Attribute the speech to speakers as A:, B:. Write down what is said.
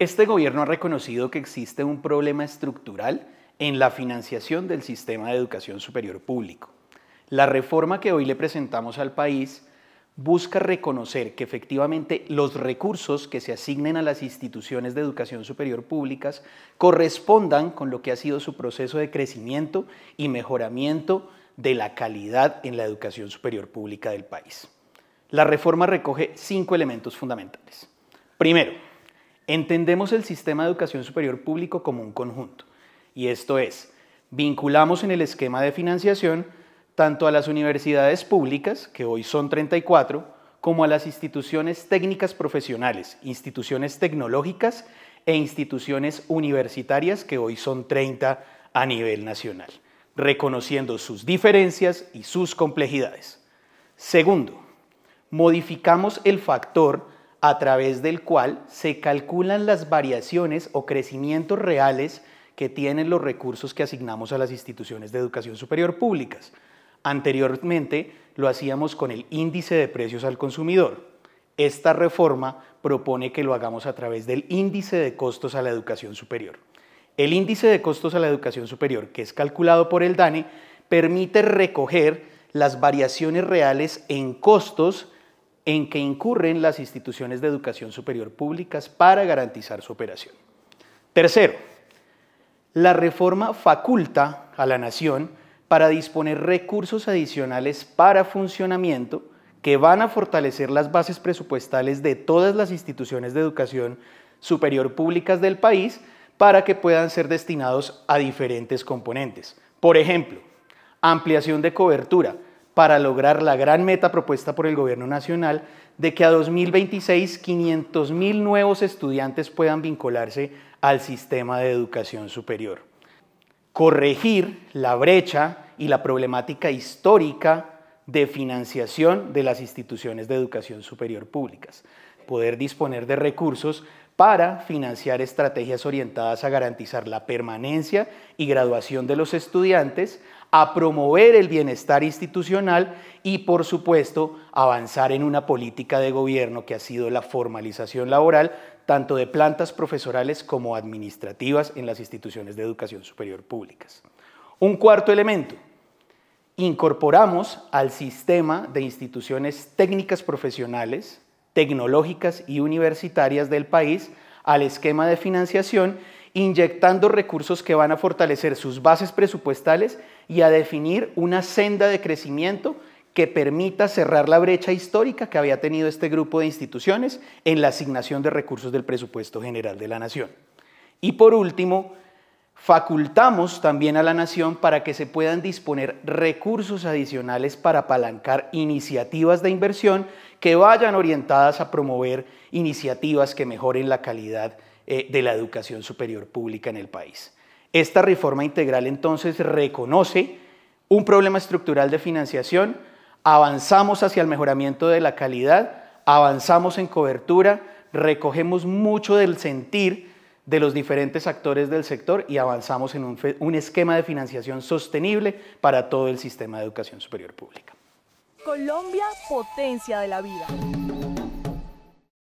A: Este gobierno ha reconocido que existe un problema estructural en la financiación del sistema de educación superior público. La reforma que hoy le presentamos al país busca reconocer que efectivamente los recursos que se asignen a las instituciones de educación superior públicas correspondan con lo que ha sido su proceso de crecimiento y mejoramiento de la calidad en la educación superior pública del país. La reforma recoge cinco elementos fundamentales. Primero, Entendemos el sistema de educación superior público como un conjunto, y esto es, vinculamos en el esquema de financiación tanto a las universidades públicas, que hoy son 34, como a las instituciones técnicas profesionales, instituciones tecnológicas e instituciones universitarias, que hoy son 30 a nivel nacional, reconociendo sus diferencias y sus complejidades. Segundo, modificamos el factor a través del cual se calculan las variaciones o crecimientos reales que tienen los recursos que asignamos a las instituciones de educación superior públicas. Anteriormente lo hacíamos con el índice de precios al consumidor. Esta reforma propone que lo hagamos a través del índice de costos a la educación superior. El índice de costos a la educación superior, que es calculado por el DANE, permite recoger las variaciones reales en costos en que incurren las instituciones de educación superior públicas para garantizar su operación. Tercero, la reforma faculta a la nación para disponer recursos adicionales para funcionamiento que van a fortalecer las bases presupuestales de todas las instituciones de educación superior públicas del país para que puedan ser destinados a diferentes componentes. Por ejemplo, ampliación de cobertura, para lograr la gran meta propuesta por el Gobierno Nacional de que a 2026 mil nuevos estudiantes puedan vincularse al sistema de educación superior. Corregir la brecha y la problemática histórica de financiación de las instituciones de educación superior públicas poder disponer de recursos para financiar estrategias orientadas a garantizar la permanencia y graduación de los estudiantes, a promover el bienestar institucional y, por supuesto, avanzar en una política de gobierno que ha sido la formalización laboral tanto de plantas profesorales como administrativas en las instituciones de educación superior públicas. Un cuarto elemento, incorporamos al sistema de instituciones técnicas profesionales tecnológicas y universitarias del país al esquema de financiación, inyectando recursos que van a fortalecer sus bases presupuestales y a definir una senda de crecimiento que permita cerrar la brecha histórica que había tenido este grupo de instituciones en la asignación de recursos del presupuesto general de la Nación. Y por último, facultamos también a la nación para que se puedan disponer recursos adicionales para apalancar iniciativas de inversión que vayan orientadas a promover iniciativas que mejoren la calidad eh, de la educación superior pública en el país. Esta reforma integral entonces reconoce un problema estructural de financiación, avanzamos hacia el mejoramiento de la calidad, avanzamos en cobertura, recogemos mucho del sentir de los diferentes actores del sector y avanzamos en un, esquema de financiación sostenible para todo el sistema de educación superior pública. Colombia, potencia de la vida.